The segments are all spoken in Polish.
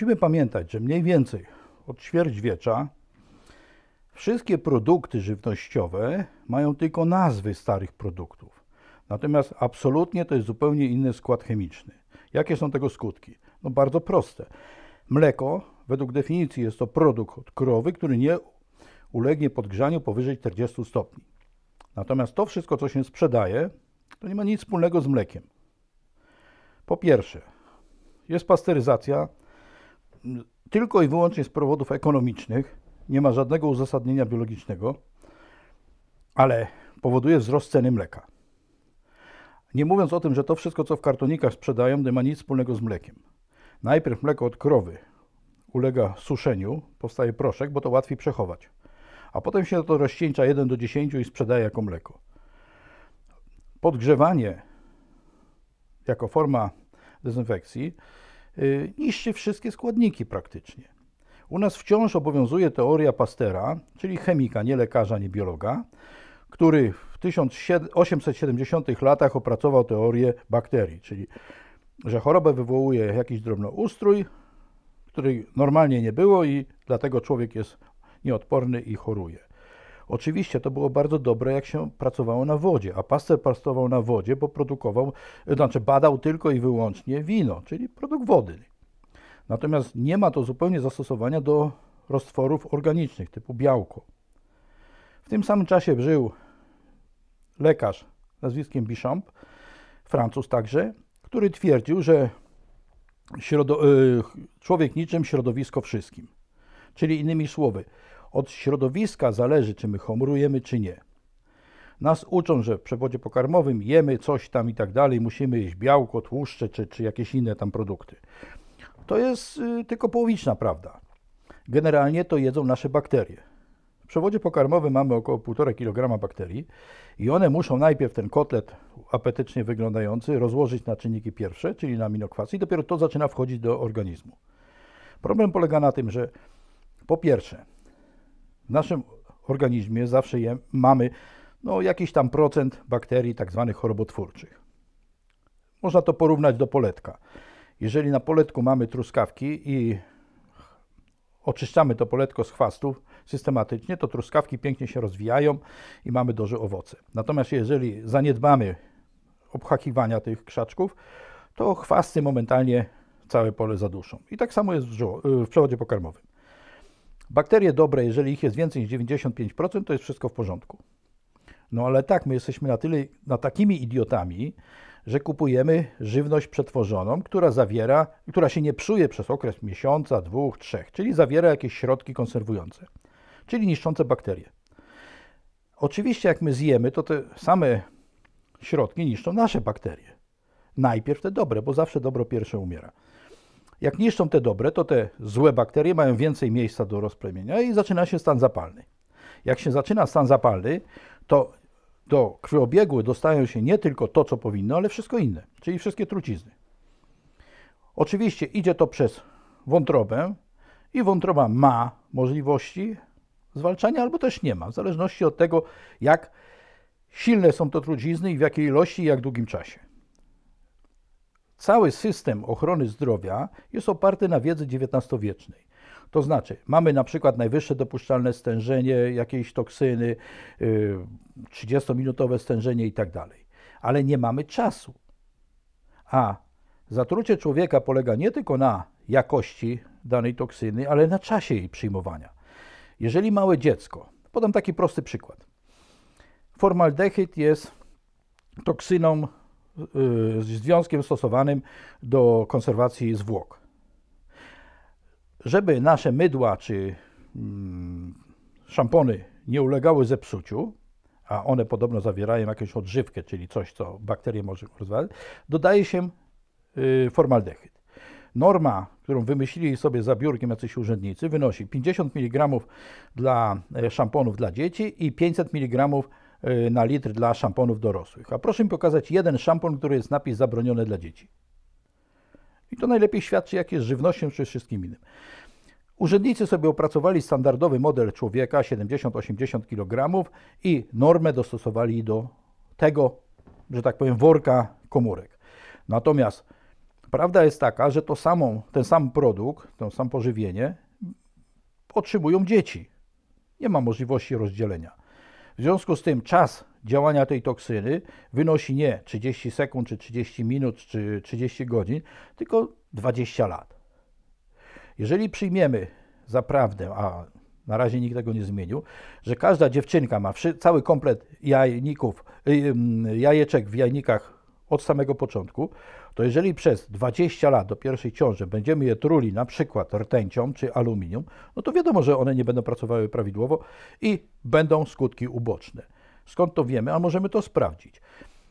musimy pamiętać, że mniej więcej od ćwierćwiecza wszystkie produkty żywnościowe mają tylko nazwy starych produktów. Natomiast absolutnie to jest zupełnie inny skład chemiczny. Jakie są tego skutki? No bardzo proste. Mleko według definicji jest to produkt od krowy, który nie ulegnie podgrzaniu powyżej 40 stopni. Natomiast to wszystko, co się sprzedaje, to nie ma nic wspólnego z mlekiem. Po pierwsze, jest pasteryzacja tylko i wyłącznie z powodów ekonomicznych, nie ma żadnego uzasadnienia biologicznego, ale powoduje wzrost ceny mleka. Nie mówiąc o tym, że to wszystko, co w kartonikach sprzedają, nie ma nic wspólnego z mlekiem. Najpierw mleko od krowy ulega suszeniu, powstaje proszek, bo to łatwiej przechować. A potem się to rozcieńcza 1 do 10 i sprzedaje jako mleko. Podgrzewanie jako forma dezynfekcji Y, niszczy wszystkie składniki praktycznie. U nas wciąż obowiązuje teoria Pastera, czyli chemika, nie lekarza, nie biologa, który w 1870 latach opracował teorię bakterii, czyli że chorobę wywołuje jakiś drobnoustrój, który normalnie nie było i dlatego człowiek jest nieodporny i choruje. Oczywiście to było bardzo dobre, jak się pracowało na wodzie, a Pasteur pracował na wodzie, bo produkował, e, znaczy badał tylko i wyłącznie wino, czyli produkt wody. Natomiast nie ma to zupełnie zastosowania do roztworów organicznych typu białko. W tym samym czasie żył lekarz nazwiskiem Bichamp, Francuz także, który twierdził, że e, człowiek niczym, środowisko wszystkim. Czyli innymi słowy, od środowiska zależy, czy my chomrujemy, czy nie. Nas uczą, że w przewodzie pokarmowym jemy coś tam i tak dalej, musimy jeść białko, tłuszcze czy, czy jakieś inne tam produkty. To jest y, tylko połowiczna prawda. Generalnie to jedzą nasze bakterie. W przewodzie pokarmowym mamy około 1,5 kg bakterii i one muszą najpierw ten kotlet apetycznie wyglądający rozłożyć na czynniki pierwsze, czyli na aminokwasy i dopiero to zaczyna wchodzić do organizmu. Problem polega na tym, że po pierwsze w naszym organizmie zawsze je, mamy no, jakiś tam procent bakterii tak zwanych chorobotwórczych. Można to porównać do poletka. Jeżeli na poletku mamy truskawki i oczyszczamy to poletko z chwastów systematycznie, to truskawki pięknie się rozwijają i mamy duże owoce. Natomiast jeżeli zaniedbamy obhakiwania tych krzaczków, to chwasty momentalnie całe pole zaduszą. I tak samo jest w, w przewodzie pokarmowym. Bakterie dobre, jeżeli ich jest więcej niż 95%, to jest wszystko w porządku. No ale tak, my jesteśmy na tyle, na takimi idiotami, że kupujemy żywność przetworzoną, która zawiera, która się nie psuje przez okres miesiąca, dwóch, trzech, czyli zawiera jakieś środki konserwujące, czyli niszczące bakterie. Oczywiście, jak my zjemy, to te same środki niszczą nasze bakterie. Najpierw te dobre, bo zawsze dobro pierwsze umiera. Jak niszczą te dobre, to te złe bakterie mają więcej miejsca do rozplemienia i zaczyna się stan zapalny. Jak się zaczyna stan zapalny, to do krwiobiegu dostają się nie tylko to, co powinno, ale wszystko inne, czyli wszystkie trucizny. Oczywiście idzie to przez wątrobę i wątroba ma możliwości zwalczania, albo też nie ma, w zależności od tego, jak silne są to trucizny i w jakiej ilości i jak długim czasie. Cały system ochrony zdrowia jest oparty na wiedzy XIX-wiecznej. To znaczy, mamy na przykład najwyższe dopuszczalne stężenie jakiejś toksyny, 30-minutowe y, stężenie i tak dalej, ale nie mamy czasu. A zatrucie człowieka polega nie tylko na jakości danej toksyny, ale na czasie jej przyjmowania. Jeżeli małe dziecko, podam taki prosty przykład. Formaldehyd jest toksyną Y, związkiem stosowanym do konserwacji zwłok. Żeby nasze mydła czy mm, szampony nie ulegały zepsuciu, a one podobno zawierają jakąś odżywkę, czyli coś, co bakterie może rozwalać, dodaje się y, formaldehyd. Norma, którą wymyślili sobie za biurkiem jacyś urzędnicy, wynosi 50 mg dla e, szamponów dla dzieci i 500 mg Y, na litr dla szamponów dorosłych. A proszę mi pokazać jeden szampon, który jest napis zabroniony dla dzieci. I to najlepiej świadczy, jak jest żywnością czy wszystkim innym. Urzędnicy sobie opracowali standardowy model człowieka 70-80 kg i normę dostosowali do tego, że tak powiem, worka komórek. Natomiast prawda jest taka, że to samą, ten sam produkt, to samo pożywienie otrzymują dzieci. Nie ma możliwości rozdzielenia. W związku z tym czas działania tej toksyny wynosi nie 30 sekund, czy 30 minut, czy 30 godzin, tylko 20 lat. Jeżeli przyjmiemy za prawdę, a na razie nikt tego nie zmienił, że każda dziewczynka ma cały komplet jajników, y, jajeczek w jajnikach od samego początku, to jeżeli przez 20 lat do pierwszej ciąży będziemy je truli na przykład rtęcią czy aluminium, no to wiadomo, że one nie będą pracowały prawidłowo i będą skutki uboczne. Skąd to wiemy? A możemy to sprawdzić.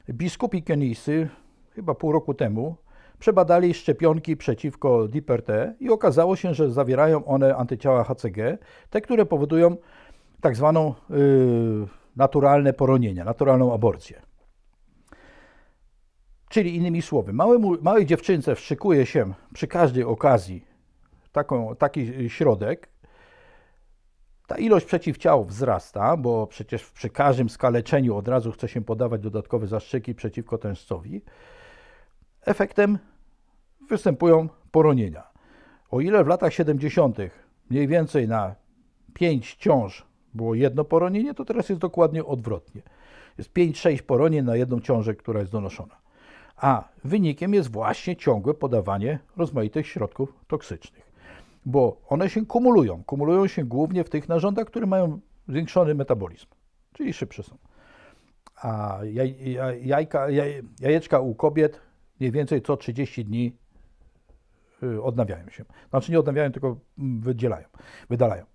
Biskupi Kenisy chyba pół roku temu przebadali szczepionki przeciwko DPRT i okazało się, że zawierają one antyciała HCG, te, które powodują tak zwaną y, naturalne poronienia, naturalną aborcję. Czyli innymi słowy, małemu, małej dziewczynce wszykuje się przy każdej okazji taką, taki środek. Ta ilość przeciwciał wzrasta, bo przecież przy każdym skaleczeniu od razu chce się podawać dodatkowe zastrzyki przeciwko tężcowi. Efektem występują poronienia. O ile w latach 70. mniej więcej na 5 ciąż było jedno poronienie, to teraz jest dokładnie odwrotnie. Jest 5-6 poronień na jedną ciążę, która jest donoszona a wynikiem jest właśnie ciągłe podawanie rozmaitych środków toksycznych, bo one się kumulują. Kumulują się głównie w tych narządach, które mają zwiększony metabolizm, czyli szybsze są. A jaj, jajka, jaj, jajeczka u kobiet mniej więcej co 30 dni y, odnawiają się. Znaczy nie odnawiają, tylko wydzielają, wydalają.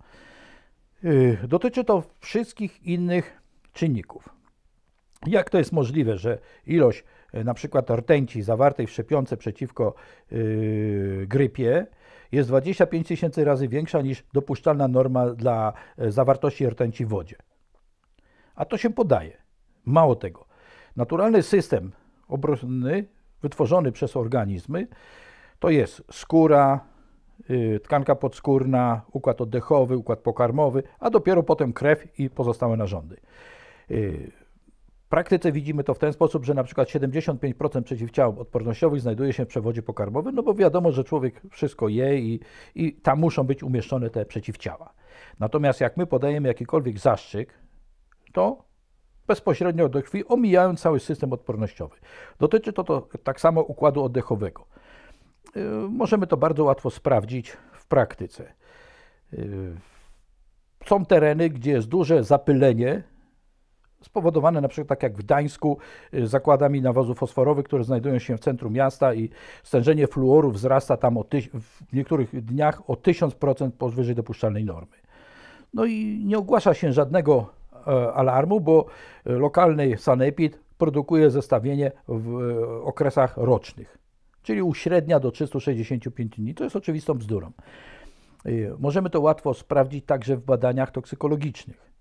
Y, dotyczy to wszystkich innych czynników. Jak to jest możliwe, że ilość E, na przykład rtęci zawartej w szczepionce przeciwko yy, grypie jest 25 tysięcy razy większa niż dopuszczalna norma dla e, zawartości rtęci w wodzie. A to się podaje. Mało tego. Naturalny system obronny wytworzony przez organizmy to jest skóra, yy, tkanka podskórna, układ oddechowy, układ pokarmowy, a dopiero potem krew i pozostałe narządy. Yy, praktyce widzimy to w ten sposób, że na przykład 75% przeciwciał odpornościowych znajduje się w przewodzie pokarmowym, no bo wiadomo, że człowiek wszystko je i, i tam muszą być umieszczone te przeciwciała. Natomiast jak my podajemy jakikolwiek zastrzyk, to bezpośrednio do krwi omijają cały system odpornościowy. Dotyczy to, to tak samo układu oddechowego. Y, możemy to bardzo łatwo sprawdzić w praktyce. Y, są tereny, gdzie jest duże zapylenie spowodowane na przykład tak jak w Gdańsku y, zakładami nawozów fosforowych, które znajdują się w centrum miasta i stężenie fluoru wzrasta tam w niektórych dniach o 1000% powyżej dopuszczalnej normy. No i nie ogłasza się żadnego e, alarmu, bo e, lokalny sanepid produkuje zestawienie w e, okresach rocznych, czyli uśrednia do 365 dni. To jest oczywistą bzdurą. E, możemy to łatwo sprawdzić także w badaniach toksykologicznych.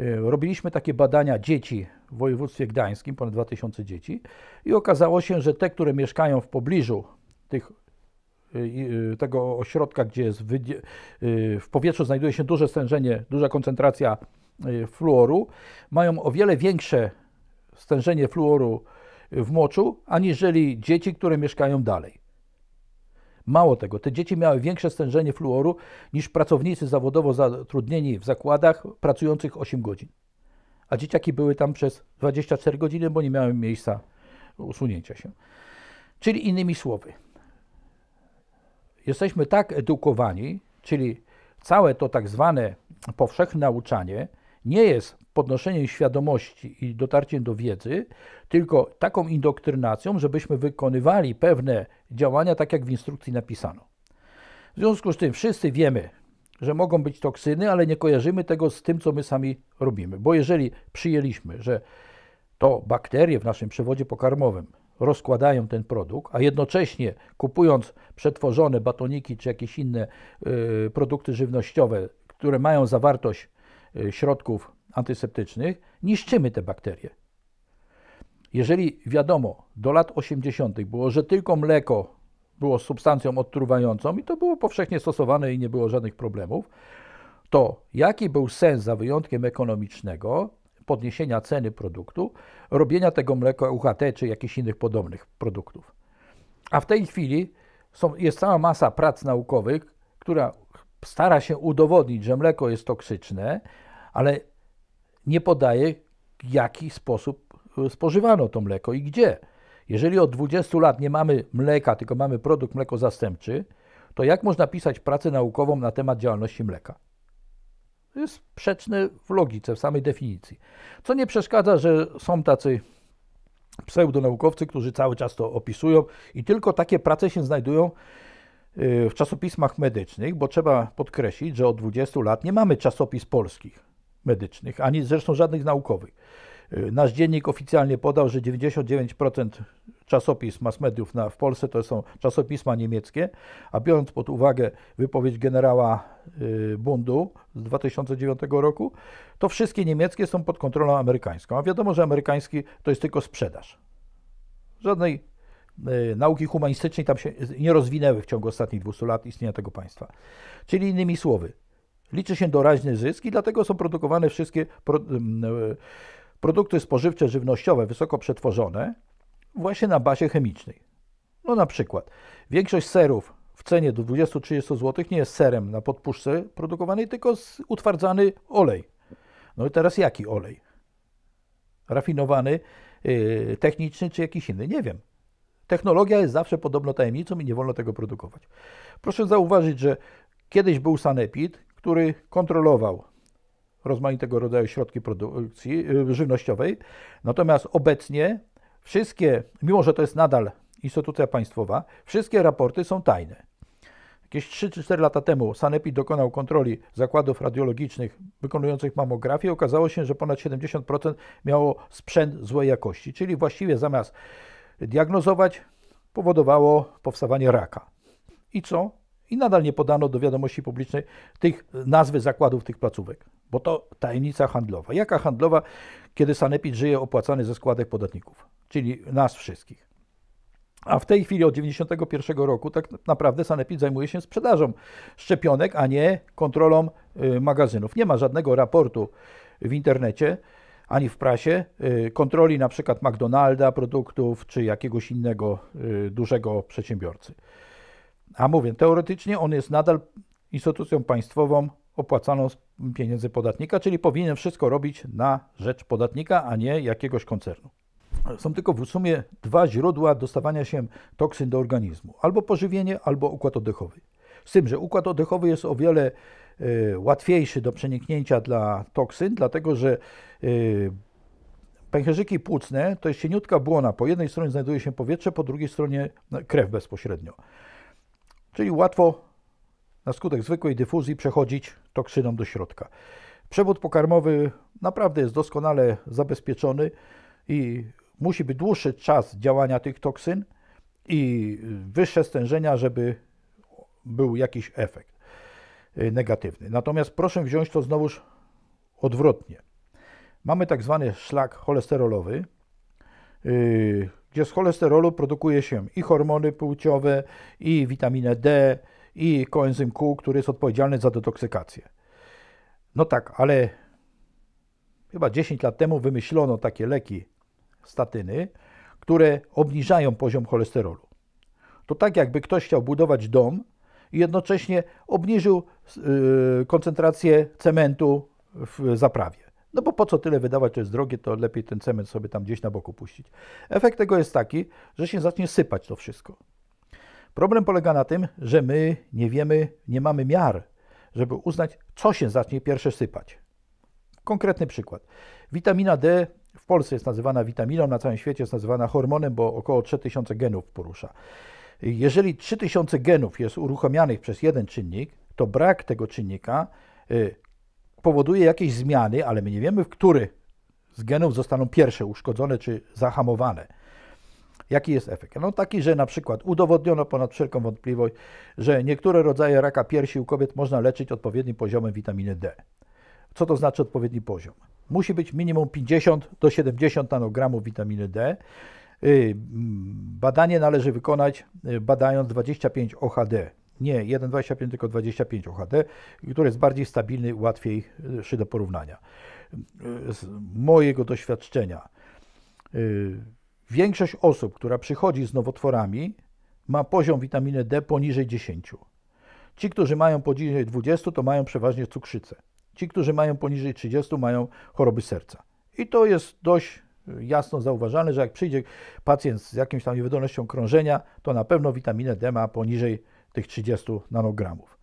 E, robiliśmy takie badania dzieci w województwie gdańskim, ponad 2000 dzieci, i okazało się, że te, które mieszkają w pobliżu tych, e, e, tego ośrodka, gdzie jest w powietrzu znajduje się duże stężenie, duża koncentracja fluoru, mają o wiele większe stężenie fluoru w moczu, aniżeli dzieci, które mieszkają dalej. Mało tego, te dzieci miały większe stężenie fluoru niż pracownicy zawodowo zatrudnieni w zakładach pracujących 8 godzin. A dzieciaki były tam przez 24 godziny, bo nie miały miejsca usunięcia się. Czyli innymi słowy, jesteśmy tak edukowani, czyli całe to tak zwane powszechne nauczanie nie jest podnoszeniem świadomości i dotarciem do wiedzy, tylko taką indoktrynacją, żebyśmy wykonywali pewne działania tak, jak w instrukcji napisano. W związku z tym wszyscy wiemy, że mogą być toksyny, ale nie kojarzymy tego z tym, co my sami robimy. Bo jeżeli przyjęliśmy, że to bakterie w naszym przewodzie pokarmowym rozkładają ten produkt, a jednocześnie kupując przetworzone batoniki czy jakieś inne y, produkty żywnościowe, które mają zawartość y, środków antyseptycznych, niszczymy te bakterie. Jeżeli wiadomo, do lat 80. było, że tylko mleko było substancją odtruwającą i to było powszechnie stosowane i nie było żadnych problemów, to jaki był sens za wyjątkiem ekonomicznego podniesienia ceny produktu, robienia tego mleka UHT czy jakichś innych podobnych produktów? A w tej chwili są, jest cała masa prac naukowych, która stara się udowodnić, że mleko jest toksyczne, ale nie podaje, w jaki sposób e, spożywano to mleko i gdzie. Jeżeli od 20 lat nie mamy mleka, tylko mamy produkt mleko zastępczy, to jak można pisać pracę naukową na temat działalności mleka? To jest sprzeczne w logice, w samej definicji. Co nie przeszkadza, że są tacy pseudonaukowcy, którzy cały czas to opisują i tylko takie prace się znajdują e, w czasopismach medycznych, bo trzeba podkreślić, że od 20 lat nie mamy czasopis polskich medycznych, ani zresztą żadnych naukowych. Y, nasz dziennik oficjalnie podał, że 99% czasopism mass mediów na, w Polsce to są czasopisma niemieckie, a biorąc pod uwagę wypowiedź generała y, Bundu z 2009 roku, to wszystkie niemieckie są pod kontrolą amerykańską. A wiadomo, że amerykański to jest tylko sprzedaż. Żadnej y, nauki humanistycznej tam się nie rozwinęły w ciągu ostatnich 200 lat istnienia tego państwa. Czyli innymi słowy, Liczy się doraźny zysk i dlatego są produkowane wszystkie pro, e, produkty spożywcze, żywnościowe, wysoko przetworzone, właśnie na bazie chemicznej. No na przykład, większość serów w cenie do 20-30 zł nie jest serem na podpuszce produkowanej, tylko utwardzany olej. No i teraz jaki olej? Rafinowany, yy, techniczny czy jakiś inny? Nie wiem. Technologia jest zawsze podobno tajemnicą i nie wolno tego produkować. Proszę zauważyć, że kiedyś był sanepid, który kontrolował rozmaitego rodzaju środki produkcji y, żywnościowej. Natomiast obecnie wszystkie, mimo że to jest nadal instytucja państwowa, wszystkie raporty są tajne. Jakieś 3 czy 4 lata temu Sanepid dokonał kontroli zakładów radiologicznych wykonujących mamografię. Okazało się, że ponad 70% miało sprzęt złej jakości, czyli właściwie zamiast diagnozować, powodowało powstawanie raka. I co? I nadal nie podano do wiadomości publicznej tych nazwy zakładów tych placówek, bo to tajemnica handlowa. Jaka handlowa, kiedy sanepid żyje opłacany ze składek podatników, czyli nas wszystkich. A w tej chwili od 1991 roku tak naprawdę Sanepid zajmuje się sprzedażą szczepionek, a nie kontrolą y, magazynów. Nie ma żadnego raportu w internecie ani w prasie y, kontroli na przykład McDonalda produktów czy jakiegoś innego y, dużego przedsiębiorcy. A mówię, teoretycznie on jest nadal instytucją państwową opłacaną z pieniędzy podatnika, czyli powinien wszystko robić na rzecz podatnika, a nie jakiegoś koncernu. Są tylko w sumie dwa źródła dostawania się toksyn do organizmu: albo pożywienie, albo układ oddechowy. Z tym, że układ oddechowy jest o wiele y, łatwiejszy do przeniknięcia dla toksyn, dlatego że y, pęcherzyki płucne to jest cieniutka błona. Po jednej stronie znajduje się powietrze, po drugiej stronie no, krew bezpośrednio czyli łatwo na skutek zwykłej dyfuzji przechodzić toksynom do środka. Przewód pokarmowy naprawdę jest doskonale zabezpieczony i musi być dłuższy czas działania tych toksyn i wyższe stężenia, żeby był jakiś efekt y, negatywny. Natomiast proszę wziąć to znowuż odwrotnie. Mamy tak zwany szlak cholesterolowy, y, gdzie z cholesterolu produkuje się i hormony płciowe, i witaminę D, i koenzym Q, który jest odpowiedzialny za detoksykację. No tak, ale chyba 10 lat temu wymyślono takie leki, statyny, które obniżają poziom cholesterolu. To tak jakby ktoś chciał budować dom i jednocześnie obniżył yy, koncentrację cementu w zaprawie. No bo po co tyle wydawać, to jest drogie, to lepiej ten cement sobie tam gdzieś na boku puścić. Efekt tego jest taki, że się zacznie sypać to wszystko. Problem polega na tym, że my nie wiemy, nie mamy miar, żeby uznać, co się zacznie pierwsze sypać. Konkretny przykład. Witamina D w Polsce jest nazywana witaminą, na całym świecie jest nazywana hormonem, bo około 3000 genów porusza. Jeżeli 3000 genów jest uruchomionych przez jeden czynnik, to brak tego czynnika y, powoduje jakieś zmiany, ale my nie wiemy, w który z genów zostaną pierwsze uszkodzone czy zahamowane. Jaki jest efekt? No taki, że na przykład udowodniono ponad wszelką wątpliwość, że niektóre rodzaje raka piersi u kobiet można leczyć odpowiednim poziomem witaminy D. Co to znaczy odpowiedni poziom? Musi być minimum 50 do 70 nanogramów witaminy D. Y, badanie należy wykonać y, badając 25 OHD, nie 1,25, tylko 25 OHD, który jest bardziej stabilny, łatwiejszy do porównania. E, z mojego doświadczenia, e, większość osób, która przychodzi z nowotworami, ma poziom witaminy D poniżej 10. Ci, którzy mają poniżej 20, to mają przeważnie cukrzycę. Ci, którzy mają poniżej 30, mają choroby serca. I to jest dość e, jasno zauważalne, że jak przyjdzie pacjent z jakimś tam niewydolnością krążenia, to na pewno witaminę D ma poniżej 10 tych 30 nanogramów.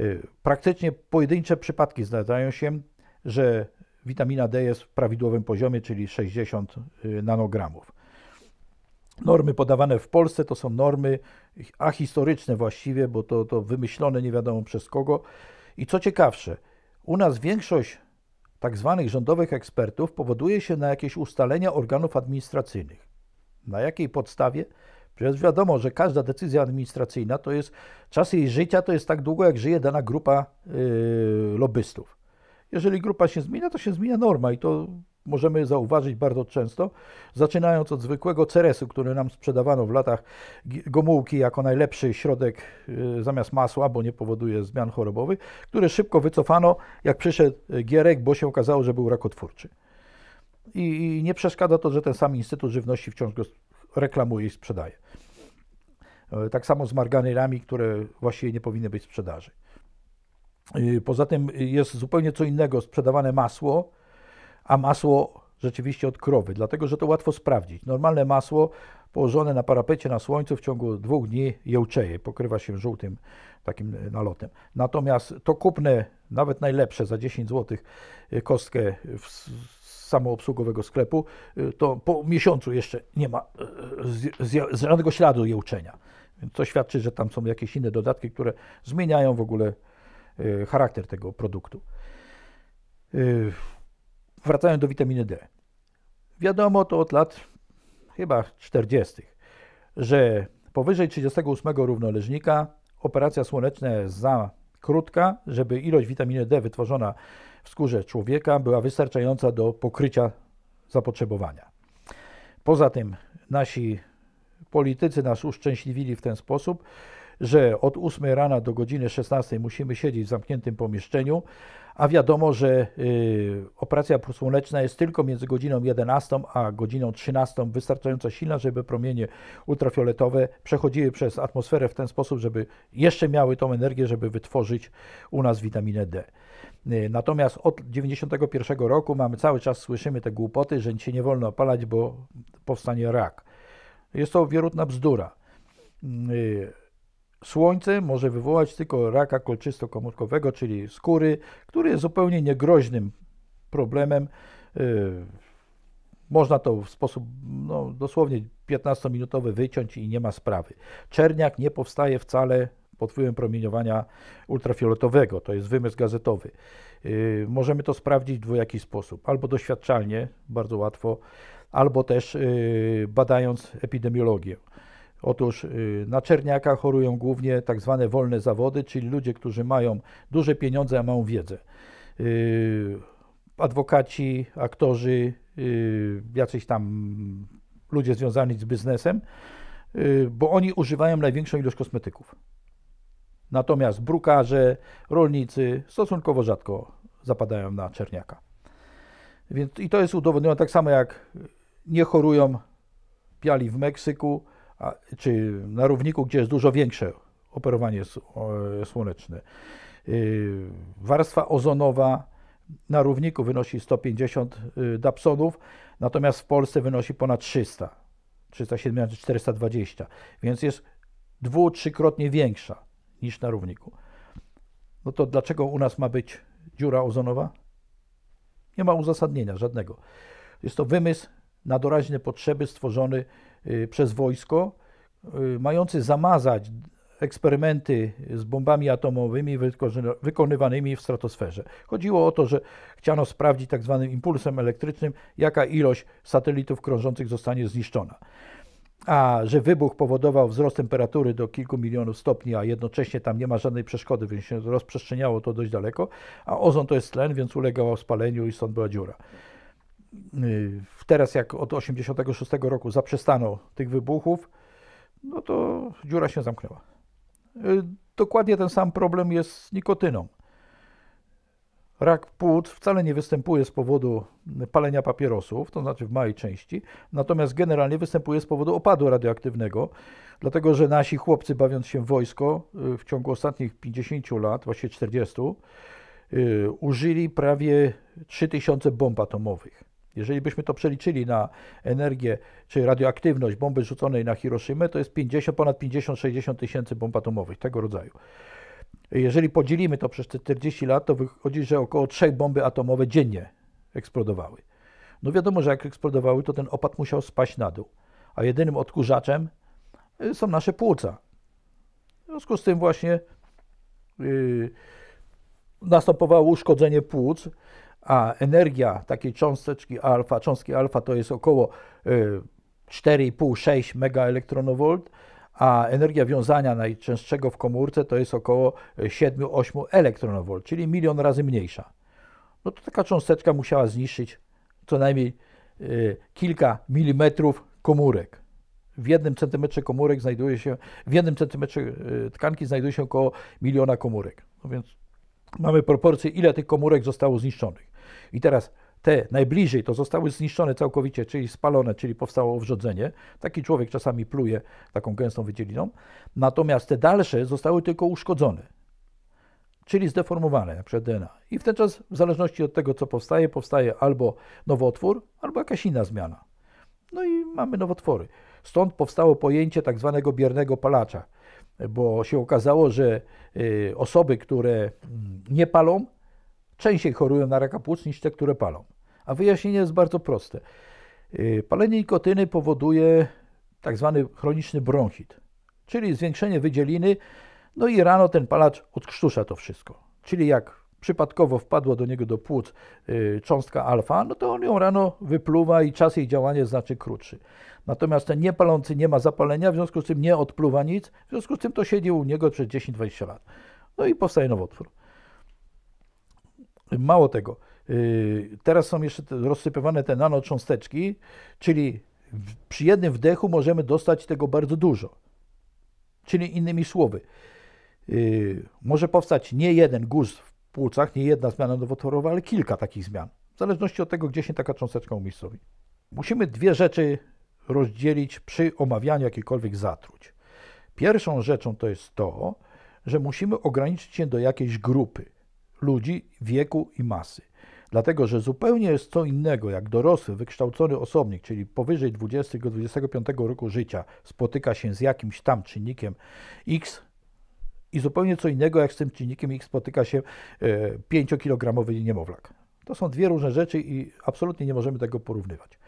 Y, praktycznie pojedyncze przypadki zdarzają się, że witamina D jest w prawidłowym poziomie, czyli 60 y, nanogramów. Normy podawane w Polsce to są normy ahistoryczne właściwie, bo to, to wymyślone nie wiadomo przez kogo. I co ciekawsze, u nas większość tak zwanych rządowych ekspertów powoduje się na jakieś ustalenia organów administracyjnych. Na jakiej podstawie? Przecież wiadomo, że każda decyzja administracyjna to jest, czas jej życia to jest tak długo, jak żyje dana grupa yy, lobbystów. Jeżeli grupa się zmienia, to się zmienia norma i to możemy zauważyć bardzo często, zaczynając od zwykłego ceresu, który nam sprzedawano w latach gomułki jako najlepszy środek yy, zamiast masła, bo nie powoduje zmian chorobowych, który szybko wycofano, jak przyszedł Gierek, bo się okazało, że był rakotwórczy. I, nie przeszkadza to, że ten sam Instytut Żywności wciąż go reklamuje i sprzedaje. E, tak samo z margarynami, które właściwie nie powinny być w sprzedaży. E, poza tym jest zupełnie co innego sprzedawane masło, a masło rzeczywiście od krowy, dlatego że to łatwo sprawdzić. Normalne masło położone na parapecie na słońcu w ciągu dwóch dni jełczeje, pokrywa się żółtym takim e, nalotem. Natomiast to kupne, nawet najlepsze za 10 zł kostkę w samoobsługowego sklepu, y, to po miesiącu jeszcze nie ma y, żadnego śladu uczenia. To świadczy, że tam są jakieś inne dodatki, które zmieniają w ogóle y, charakter tego produktu. Wracając do witaminy D. Wiadomo to od lat chyba 40., że powyżej 38 równoleżnika operacja słoneczna jest za krótka, żeby ilość witaminy D wytworzona w skórze człowieka była wystarczająca do pokrycia zapotrzebowania. Poza tym nasi politycy nas uszczęśliwili w ten sposób, że od 8 rana do godziny 16 musimy siedzieć w zamkniętym pomieszczeniu, a wiadomo, że y, operacja słoneczna jest tylko między godziną 11 a godziną 13 wystarczająco silna, żeby promienie ultrafioletowe przechodziły przez atmosferę w ten sposób, żeby jeszcze miały tą energię, żeby wytworzyć u nas witaminę D. Y, natomiast od 91 roku mamy cały czas słyszymy te głupoty, że się nie wolno opalać, bo powstanie rak. Jest to wierutna bzdura. Y, Słońce może wywołać tylko raka kolczysto-komórkowego, czyli skóry, który jest zupełnie niegroźnym problemem. Y, można to w sposób no, dosłownie 15-minutowy wyciąć i nie ma sprawy. Czerniak nie powstaje wcale pod wpływem promieniowania ultrafioletowego, to jest wymysł gazetowy. Y, możemy to sprawdzić w dwojaki sposób, albo doświadczalnie, bardzo łatwo, albo też y, badając epidemiologię. Otóż y, na czerniaka chorują głównie tak zwane wolne zawody, czyli ludzie, którzy mają duże pieniądze, a mają wiedzę. Y, adwokaci, aktorzy, y, jacyś tam ludzie związani z biznesem, bo oni używają największą ilość kosmetyków. Natomiast brukarze, rolnicy stosunkowo rzadko zapadają na czerniaka. Więc, I to jest udowodnione tak samo jak nie chorują piali w Meksyku, a, czy na równiku, gdzie jest dużo większe operowanie słoneczne. Y, warstwa ozonowa na równiku wynosi 150 y, dapsonów, natomiast w Polsce wynosi ponad 300, 370 420, więc jest dwu, trzykrotnie większa niż na równiku. No to dlaczego u nas ma być dziura ozonowa? Nie ma uzasadnienia żadnego. Jest to wymysł na doraźne potrzeby stworzony Y, przez wojsko, y, mający zamazać eksperymenty z bombami atomowymi wykonywanymi w stratosferze. Chodziło o to, że chciano sprawdzić tak zwanym impulsem elektrycznym, jaka ilość satelitów krążących zostanie zniszczona. A że wybuch powodował wzrost temperatury do kilku milionów stopni, a jednocześnie tam nie ma żadnej przeszkody, więc się rozprzestrzeniało to dość daleko, a ozon to jest tlen, więc ulegało spaleniu i stąd była dziura. Y, teraz jak od 86 roku zaprzestano tych wybuchów, no to dziura się zamknęła. Y, dokładnie ten sam problem jest z nikotyną. Rak płuc wcale nie występuje z powodu palenia papierosów, to znaczy w małej części, natomiast generalnie występuje z powodu opadu radioaktywnego, dlatego że nasi chłopcy, bawiąc się w wojsko, y, w ciągu ostatnich 50 lat, właściwie 40, użyli prawie 3000 bomb atomowych. Jeżeli byśmy to przeliczyli na energię czy radioaktywność bomby rzuconej na Hiroshima, to jest 50, ponad 50-60 tysięcy bomb atomowych tego rodzaju. Jeżeli podzielimy to przez te 40 lat, to wychodzi, że około 3 bomby atomowe dziennie eksplodowały. No wiadomo, że jak eksplodowały, to ten opad musiał spaść na dół, a jedynym odkurzaczem y, są nasze płuca. W związku z tym właśnie yy, następowało uszkodzenie płuc, a energia takiej cząsteczki alfa, cząstki alfa to jest około 4,5-6 y, megaelektronowolt, a energia wiązania najczęstszego w komórce to jest około 7-8 y, elektronowolt, czyli milion razy mniejsza. No to taka cząsteczka musiała zniszczyć co najmniej y, kilka milimetrów komórek. W jednym centymetrze komórek znajduje się, w jednym centymetrze tkanki znajduje się około miliona komórek. No więc mamy proporcje ile tych komórek zostało zniszczonych. I teraz te najbliżej to zostały zniszczone całkowicie, czyli spalone, czyli powstało wrzodzenie. Taki człowiek czasami pluje taką gęstą wydzieliną. Natomiast te dalsze zostały tylko uszkodzone, czyli zdeformowane przed DNA. I w ten czas, w zależności od tego, co powstaje, powstaje albo nowotwór, albo jakaś inna zmiana. No i mamy nowotwory. Stąd powstało pojęcie tak zwanego biernego palacza, bo się okazało, że y, osoby, które mm, nie palą, częściej chorują na raka płuc niż te, które palą. A wyjaśnienie jest bardzo proste. Y, palenie nikotyny powoduje tak zwany chroniczny bronchit, czyli zwiększenie wydzieliny, no i rano ten palacz odkrztusza to wszystko. Czyli jak przypadkowo wpadła do niego do płuc y, cząstka alfa, no to on ją rano wypluwa i czas jej działania znaczy krótszy. Natomiast ten niepalący nie ma zapalenia, w związku z tym nie odpluwa nic, w związku z tym to siedzi u niego przez 10-20 lat. No i powstaje nowotwór. Mało tego, y, teraz są jeszcze rozsypywane te nanocząsteczki, czyli przy jednym wdechu możemy dostać tego bardzo dużo. Czyli innymi słowy, y, może powstać nie jeden guz w płucach, nie jedna zmiana nowotworowa, ale kilka takich zmian, w zależności od tego, gdzie się taka cząsteczka umiejscowi. Musimy dwie rzeczy rozdzielić przy omawianiu jakichkolwiek zatruć. Pierwszą rzeczą to jest to, że musimy ograniczyć się do jakiejś grupy ludzi, wieku i masy. Dlatego, że zupełnie jest co innego, jak dorosły, wykształcony osobnik, czyli powyżej 20-25 roku życia, spotyka się z jakimś tam czynnikiem X i zupełnie co innego, jak z tym czynnikiem X spotyka się 5-kilogramowy e, niemowlak. To są dwie różne rzeczy i absolutnie nie możemy tego porównywać.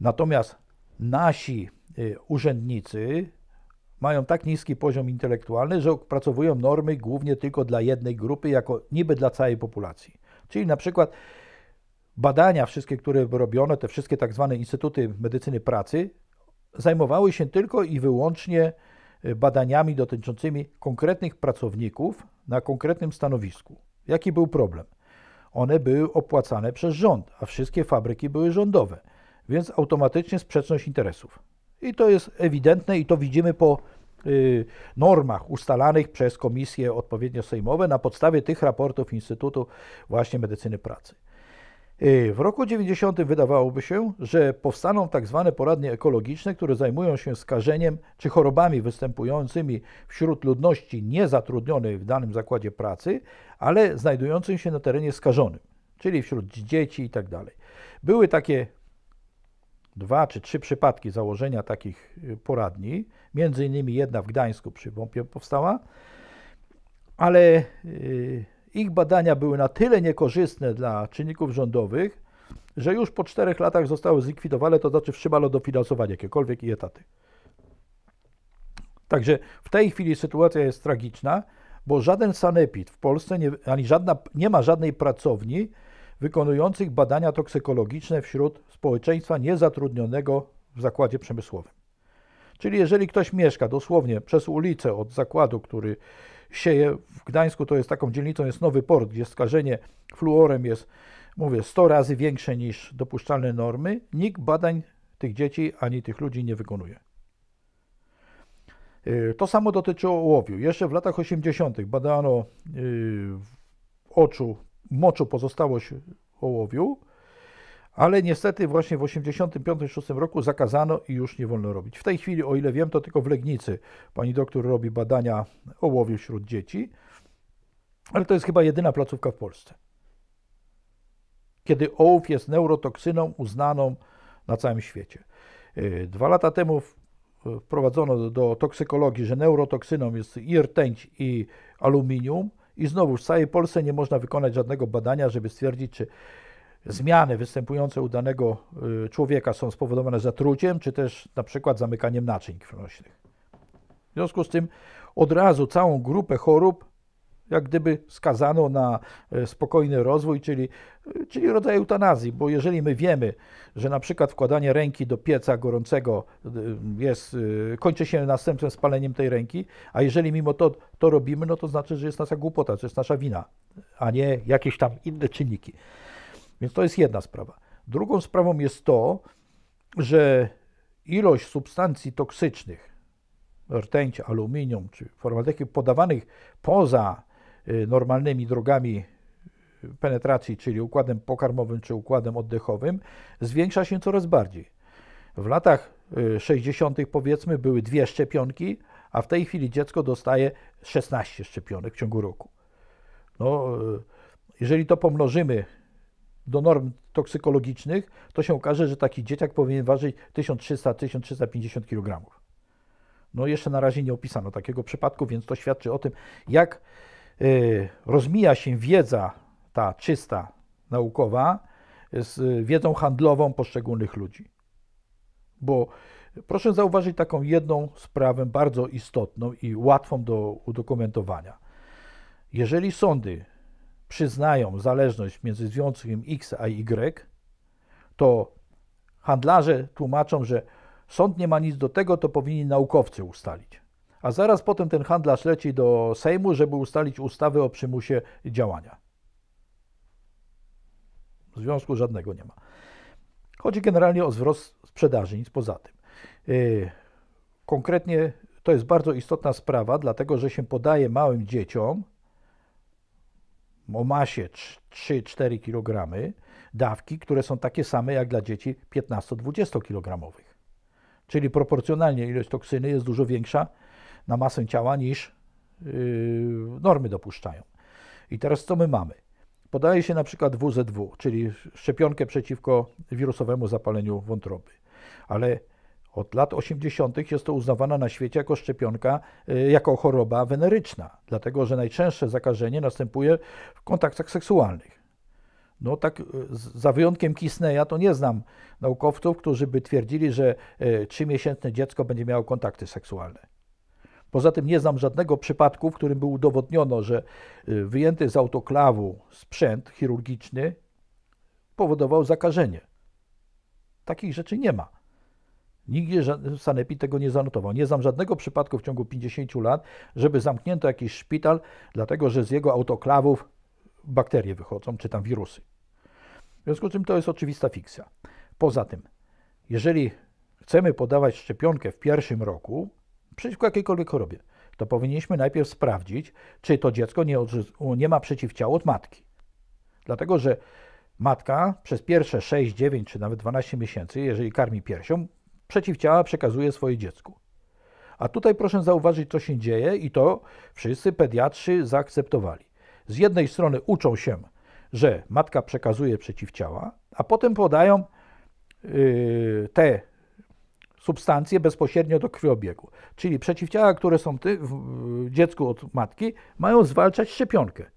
Natomiast nasi e, urzędnicy, mają tak niski poziom intelektualny, że opracowują normy głównie tylko dla jednej grupy, jako niby dla całej populacji. Czyli na przykład badania wszystkie, które robiono, te wszystkie tak zwane instytuty medycyny pracy, zajmowały się tylko i wyłącznie e, badaniami dotyczącymi konkretnych pracowników na konkretnym stanowisku. Jaki był problem? One były opłacane przez rząd, a wszystkie fabryki były rządowe, więc automatycznie sprzeczność interesów. I to jest ewidentne i to widzimy po y, normach ustalanych przez komisje odpowiednio sejmowe na podstawie tych raportów Instytutu właśnie Medycyny Pracy. Y, w roku 90 wydawałoby się, że powstaną tak zwane poradnie ekologiczne, które zajmują się skażeniem czy chorobami występującymi wśród ludności niezatrudnionej w danym zakładzie pracy, ale znajdujących się na terenie skażonym, czyli wśród dzieci itd. Tak Były takie dwa czy trzy przypadki założenia takich y, poradni, między innymi jedna w Gdańsku przy WOMP-ie powstała, ale y, ich badania były na tyle niekorzystne dla czynników rządowych, że już po czterech latach zostały zlikwidowane, to znaczy wstrzymano dofinansowanie jakiekolwiek i etaty. Także w tej chwili sytuacja jest tragiczna, bo żaden sanepid w Polsce, nie, ani żadna, nie ma żadnej pracowni, wykonujących badania toksykologiczne wśród społeczeństwa niezatrudnionego w zakładzie przemysłowym. Czyli jeżeli ktoś mieszka dosłownie przez ulicę od zakładu, który sieje w Gdańsku, to jest taką dzielnicą, jest Nowy Port, gdzie skażenie fluorem jest, mówię, 100 razy większe niż dopuszczalne normy, nikt badań tych dzieci ani tych ludzi nie wykonuje. Y, to samo dotyczyło ołowiu. Jeszcze w latach 80. badano y, oczu moczu pozostałość ołowiu, ale niestety właśnie w 1985-1986 roku zakazano i już nie wolno robić. W tej chwili, o ile wiem, to tylko w Legnicy pani doktor robi badania ołowiu wśród dzieci, ale to jest chyba jedyna placówka w Polsce, kiedy ołów jest neurotoksyną uznaną na całym świecie. Y, dwa lata temu wprowadzono do toksykologii, że neurotoksyną jest i rtęć, i aluminium, i znowu w całej Polsce nie można wykonać żadnego badania, żeby stwierdzić, czy zmiany występujące u danego y, człowieka są spowodowane zatruciem, czy też na przykład zamykaniem naczyń krwionośnych. W związku z tym od razu całą grupę chorób jak gdyby skazano na e, spokojny rozwój, czyli, e, czyli rodzaj eutanazji, bo jeżeli my wiemy, że na przykład wkładanie ręki do pieca gorącego e, jest, kończy się następnym spaleniem tej ręki, a jeżeli mimo to to robimy, no to znaczy, że jest nasza głupota, to jest nasza wina, a nie jakieś tam inne czynniki. Więc to jest jedna sprawa. Drugą sprawą jest to, że ilość substancji toksycznych, rtęć, aluminium czy formaldehyd podawanych poza Y, normalnymi drogami penetracji, czyli układem pokarmowym czy układem oddechowym, zwiększa się coraz bardziej. W latach 60. Y, powiedzmy były dwie szczepionki, a w tej chwili dziecko dostaje 16 szczepionek w ciągu roku. No, y, jeżeli to pomnożymy do norm toksykologicznych, to się okaże, że taki dzieciak powinien ważyć 1300-1350 kg. No jeszcze na razie nie opisano takiego przypadku, więc to świadczy o tym, jak Y, rozmija się wiedza ta czysta, naukowa, z wiedzą handlową poszczególnych ludzi. Bo proszę zauważyć taką jedną sprawę bardzo istotną i łatwą do udokumentowania. Jeżeli sądy przyznają zależność między związkiem X a Y, to handlarze tłumaczą, że sąd nie ma nic do tego, to powinni naukowcy ustalić a zaraz potem ten handlarz leci do Sejmu, żeby ustalić ustawę o przymusie działania. W związku żadnego nie ma. Chodzi generalnie o wzrost sprzedaży, nic poza tym. Y, konkretnie to jest bardzo istotna sprawa, dlatego że się podaje małym dzieciom o masie 3-4 kg dawki, które są takie same jak dla dzieci 15-20 kg. Czyli proporcjonalnie ilość toksyny jest dużo większa na masę ciała niż yy, normy dopuszczają. I teraz co my mamy? Podaje się na przykład WZW, czyli szczepionkę przeciwko wirusowemu zapaleniu wątroby. Ale od lat 80. jest to uznawana na świecie jako szczepionka, yy, jako choroba weneryczna, dlatego że najczęstsze zakażenie następuje w kontaktach seksualnych. No tak, yy, za wyjątkiem Kisneya, to nie znam naukowców, którzy by twierdzili, że yy, trzymiesięczne dziecko będzie miało kontakty seksualne. Poza tym nie znam żadnego przypadku, w którym by udowodniono, że y, wyjęty z autoklawu sprzęt chirurgiczny powodował zakażenie. Takich rzeczy nie ma. Nigdzie Sanepi tego nie zanotował. Nie znam żadnego przypadku w ciągu 50 lat, żeby zamknięto jakiś szpital, dlatego że z jego autoklawów bakterie wychodzą, czy tam wirusy. W związku z czym to jest oczywista fikcja. Poza tym, jeżeli chcemy podawać szczepionkę w pierwszym roku, przeciwko jakiejkolwiek chorobie, to powinniśmy najpierw sprawdzić, czy to dziecko nie, nie ma przeciwciał od matki. Dlatego, że matka przez pierwsze 6, 9 czy nawet 12 miesięcy, jeżeli karmi piersią, przeciwciała przekazuje swoje dziecku. A tutaj proszę zauważyć, co się dzieje, i to wszyscy pediatrzy zaakceptowali. Z jednej strony uczą się, że matka przekazuje przeciwciała, a potem podają yy, te substancje bezpośrednio do krwiobiegu. Czyli przeciwciała, które są ty, w, w dziecku od matki, mają zwalczać szczepionkę.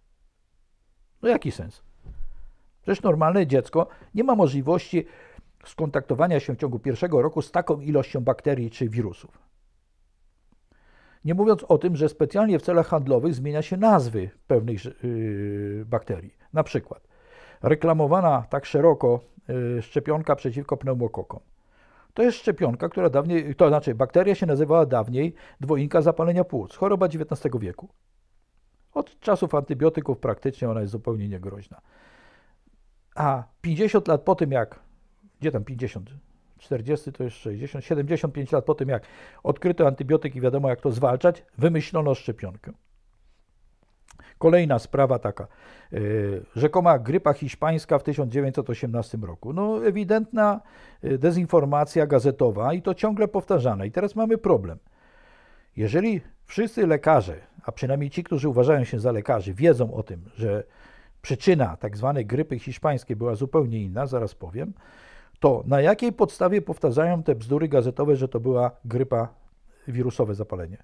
No jaki sens? Przecież normalne dziecko nie ma możliwości skontaktowania się w ciągu pierwszego roku z taką ilością bakterii czy wirusów. Nie mówiąc o tym, że specjalnie w celach handlowych zmienia się nazwy pewnych yy, bakterii. Na przykład reklamowana tak szeroko yy, szczepionka przeciwko pneumokokom to jest szczepionka, która dawniej, to znaczy bakteria się nazywała dawniej dwoinka zapalenia płuc, choroba XIX wieku. Od czasów antybiotyków praktycznie ona jest zupełnie niegroźna. A 50 lat po tym, jak, gdzie tam 50, 40 to jest 60, 75 lat po tym, jak odkryto antybiotyk i wiadomo, jak to zwalczać, wymyślono szczepionkę. Kolejna sprawa taka. Y, rzekoma grypa hiszpańska w 1918 roku. No, ewidentna y, dezinformacja gazetowa i to ciągle powtarzane. I teraz mamy problem. Jeżeli wszyscy lekarze, a przynajmniej ci, którzy uważają się za lekarzy, wiedzą o tym, że przyczyna tak zwanej grypy hiszpańskiej była zupełnie inna, zaraz powiem, to na jakiej podstawie powtarzają te bzdury gazetowe, że to była grypa wirusowe zapalenie?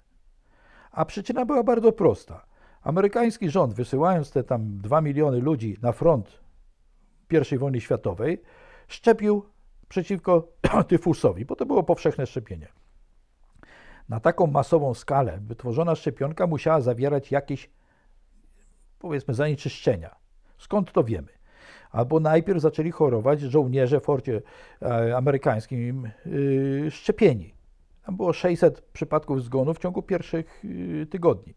A przyczyna była bardzo prosta. Amerykański rząd, wysyłając te tam 2 miliony ludzi na front I wojny światowej, szczepił przeciwko tyfusowi, bo to było powszechne szczepienie. Na taką masową skalę wytworzona szczepionka musiała zawierać jakieś, powiedzmy, zanieczyszczenia. Skąd to wiemy? Albo najpierw zaczęli chorować żołnierze w forcie e, amerykańskim e, szczepieni. Tam było 600 przypadków zgonu w ciągu pierwszych e, tygodni.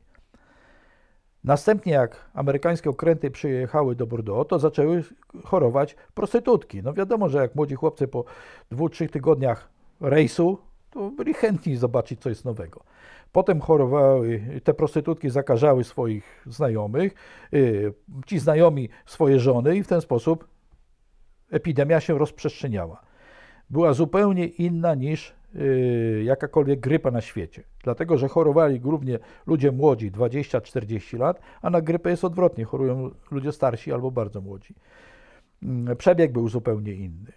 Następnie jak amerykańskie okręty przyjechały do Bordeaux, to zaczęły chorować prostytutki. No wiadomo, że jak młodzi chłopcy po dwóch, trzech tygodniach rejsu, to byli chętni zobaczyć, co jest nowego. Potem chorowały, te prostytutki zakażały swoich znajomych, y, ci znajomi swoje żony i w ten sposób epidemia się rozprzestrzeniała. Była zupełnie inna niż Y, jakakolwiek grypa na świecie. Dlatego, że chorowali głównie ludzie młodzi, 20-40 lat, a na grypę jest odwrotnie, chorują ludzie starsi albo bardzo młodzi. Mm, przebieg był zupełnie inny.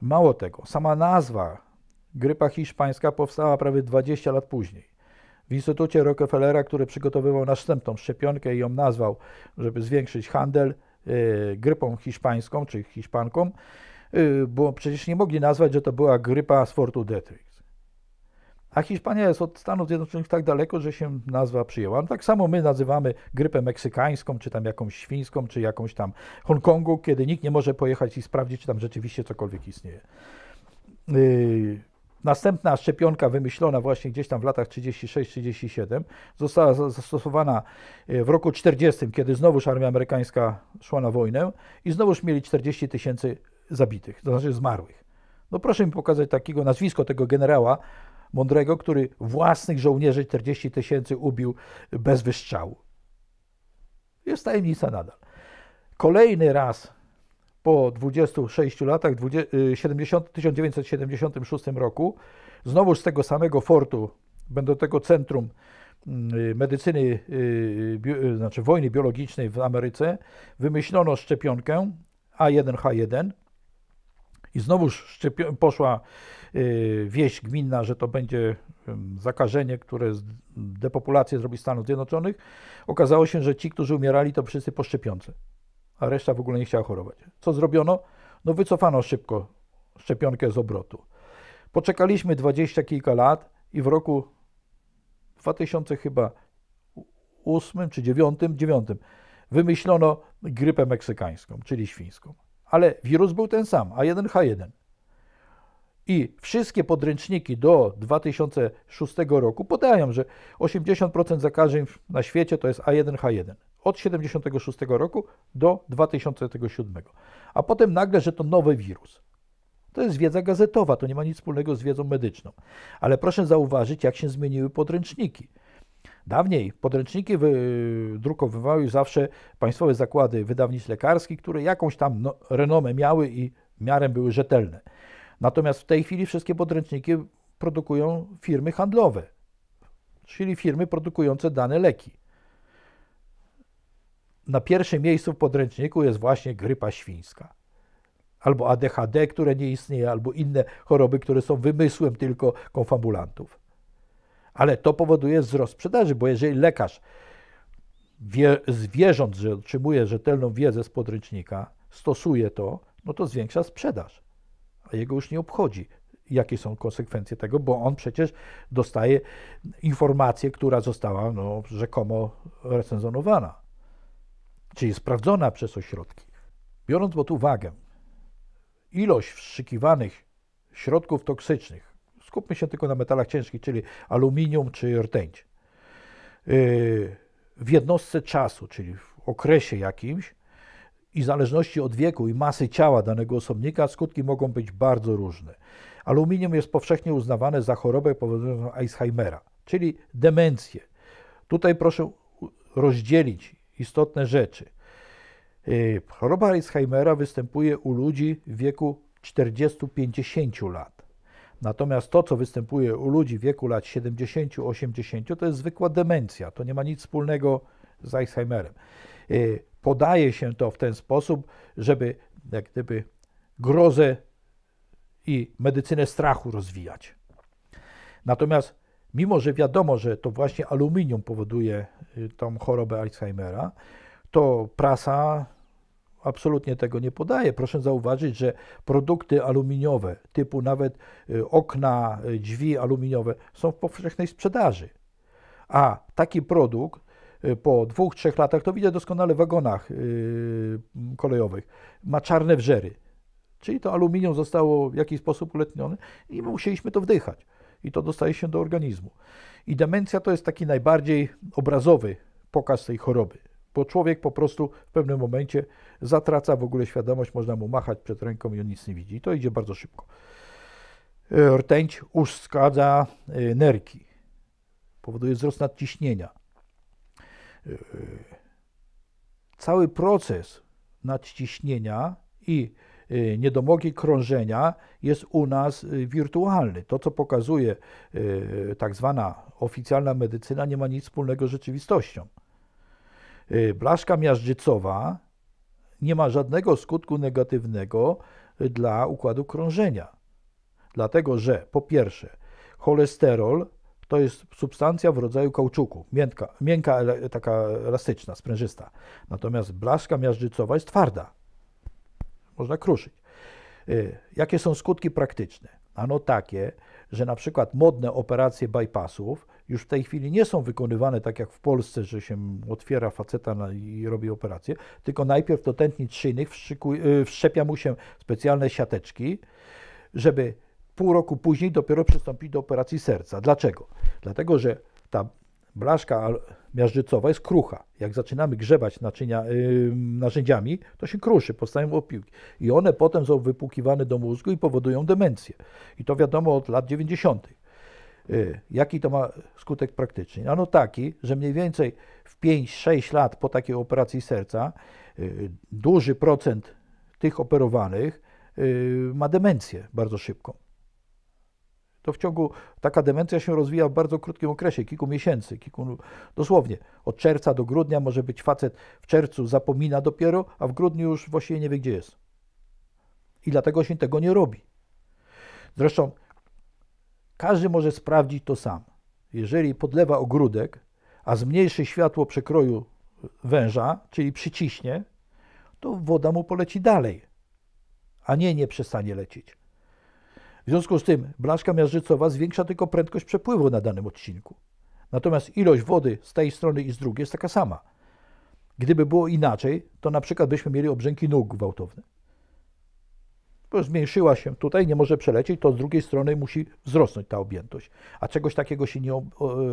Mało tego, sama nazwa grypa hiszpańska powstała prawie 20 lat później. W Instytucie Rockefellera, który przygotowywał następną szczepionkę i ją nazwał, żeby zwiększyć handel y, grypą hiszpańską czy hiszpanką, y, bo przecież nie mogli nazwać, że to była grypa z Fortu Detrix. A Hiszpania jest od Stanów Zjednoczonych tak daleko, że się nazwa przyjęła. No tak samo my nazywamy grypę meksykańską, czy tam jakąś świńską, czy jakąś tam Hongkongu, kiedy nikt nie może pojechać i sprawdzić, czy tam rzeczywiście cokolwiek istnieje. Yy, następna szczepionka wymyślona właśnie gdzieś tam w latach 36-37 została zastosowana yy, w roku 40, kiedy znowuż armia amerykańska szła na wojnę i znowuż mieli 40 tysięcy zabitych, to znaczy zmarłych. No proszę mi pokazać takiego nazwisko tego generała, mądrego, który własnych żołnierzy 40 tysięcy ubił bez wystrzału. Jest tajemnica nadal. Kolejny raz po 26 latach, 70, 1976 y, roku, znowu z tego samego fortu, będącego centrum y, medycyny, y, znaczy wojny biologicznej w Ameryce, wymyślono szczepionkę A1H1 i znowu poszła Y, wieść gminna, że to będzie zakażenie, które depopulację zrobi Stanów Zjednoczonych, okazało się, że ci, którzy umierali, to wszyscy po szczepionce, a reszta w ogóle nie chciała chorować. Co zrobiono? No wycofano szybko szczepionkę z obrotu. Poczekaliśmy dwadzieścia kilka lat i w roku 2000 chyba 8 czy 9, 9 wymyślono grypę meksykańską, czyli świńską. Ale wirus był ten sam, A1H1. I wszystkie podręczniki do 2006 roku podają, że 80% zakażeń na świecie to jest A1H1 od 76 roku do 2007. A potem nagle, że to nowy wirus. To jest wiedza gazetowa, to nie ma nic wspólnego z wiedzą medyczną. Ale proszę zauważyć, jak się zmieniły podręczniki. Dawniej podręczniki wydrukowywały zawsze państwowe zakłady wydawnictw lekarskich, które jakąś tam no, renomę miały i miarem miarę były rzetelne. Natomiast w tej chwili wszystkie podręczniki produkują firmy handlowe, czyli firmy produkujące dane leki. Na pierwszym miejscu w podręczniku jest właśnie grypa świńska, albo ADHD, które nie istnieje, albo inne choroby, które są wymysłem tylko konfabulantów. Ale to powoduje wzrost sprzedaży, bo jeżeli lekarz wie, zwierząt, że otrzymuje rzetelną wiedzę z podręcznika, stosuje to, no to zwiększa sprzedaż a jego już nie obchodzi, jakie są konsekwencje tego, bo on przecież dostaje informację, która została no, rzekomo recenzonowana, czyli sprawdzona przez ośrodki. Biorąc pod uwagę ilość wstrzykiwanych środków toksycznych, skupmy się tylko na metalach ciężkich, czyli aluminium czy rtęć, yy, w jednostce czasu, czyli w okresie jakimś, i w zależności od wieku i masy ciała danego osobnika skutki mogą być bardzo różne. Aluminium jest powszechnie uznawane za chorobę powodującą Alzheimera, czyli demencję. Tutaj proszę rozdzielić istotne rzeczy. Y, choroba Alzheimera występuje u ludzi w wieku 40-50 lat. Natomiast to, co występuje u ludzi w wieku lat 70-80, to jest zwykła demencja. To nie ma nic wspólnego z Alzheimerem. Y, podaje się to w ten sposób, żeby jak gdyby grozę i medycynę strachu rozwijać. Natomiast mimo, że wiadomo, że to właśnie aluminium powoduje y, tą chorobę Alzheimera, to prasa absolutnie tego nie podaje. Proszę zauważyć, że produkty aluminiowe, typu nawet y, okna, y, drzwi aluminiowe, są w powszechnej sprzedaży. A taki produkt Y, po dwóch, trzech latach, to widać doskonale w wagonach y, kolejowych, ma czarne wrzery. Czyli to aluminium zostało w jakiś sposób uletnione i musieliśmy to wdychać. I to dostaje się do organizmu. I demencja to jest taki najbardziej obrazowy pokaz tej choroby, bo człowiek po prostu w pewnym momencie zatraca w ogóle świadomość, można mu machać przed ręką i on nic nie widzi. I to idzie bardzo szybko. E, rtęć uszkadza e, nerki, powoduje wzrost nadciśnienia E, e, cały proces nadciśnienia i e, niedomogi krążenia jest u nas wirtualny. To, co pokazuje tak zwana oficjalna medycyna, nie ma nic wspólnego z rzeczywistością. Blaszka miażdżycowa nie ma żadnego skutku negatywnego dla układu krążenia. Dlatego, że po pierwsze, cholesterol to jest substancja w rodzaju kauczuku, miętka, miękka, taka elastyczna, sprężysta. Natomiast blaszka miażdżycowa jest twarda, można kruszyć. Y, jakie są skutki praktyczne? Ano takie, że na przykład modne operacje bypassów już w tej chwili nie są wykonywane tak jak w Polsce, że się otwiera faceta i robi operację, tylko najpierw do tętnic szyjnych y, wszczepia mu się specjalne siateczki, żeby pół roku później dopiero przystąpić do operacji serca. Dlaczego? Dlatego, że ta blaszka miażdżycowa jest krucha. Jak zaczynamy grzebać naczynia, yy, narzędziami, to się kruszy, powstają opiłki. I one potem są wypłukiwane do mózgu i powodują demencję. I to wiadomo od lat 90. Yy, jaki to ma skutek praktyczny? Ano taki, że mniej więcej w 5-6 lat po takiej operacji serca yy, duży procent tych operowanych y, ma demencję bardzo szybką to w ciągu taka demencja się rozwija w bardzo krótkim okresie, kilku miesięcy, kilku, dosłownie. Od czerwca do grudnia może być facet w czerwcu zapomina dopiero, a w grudniu już właściwie nie wie, gdzie jest. I dlatego się tego nie robi. Zresztą każdy może sprawdzić to sam. Jeżeli podlewa ogródek, a zmniejszy światło przekroju węża, czyli przyciśnie, to woda mu poleci dalej, a nie nie przestanie lecieć. W związku z tym blaszka miażdżycowa zwiększa tylko prędkość przepływu na danym odcinku. Natomiast ilość wody z tej strony i z drugiej jest taka sama. Gdyby było inaczej, to na przykład byśmy mieli obrzęki nóg gwałtowne. Bo zmniejszyła się tutaj, nie może przelecieć, to z drugiej strony musi wzrosnąć ta objętość. A czegoś takiego się nie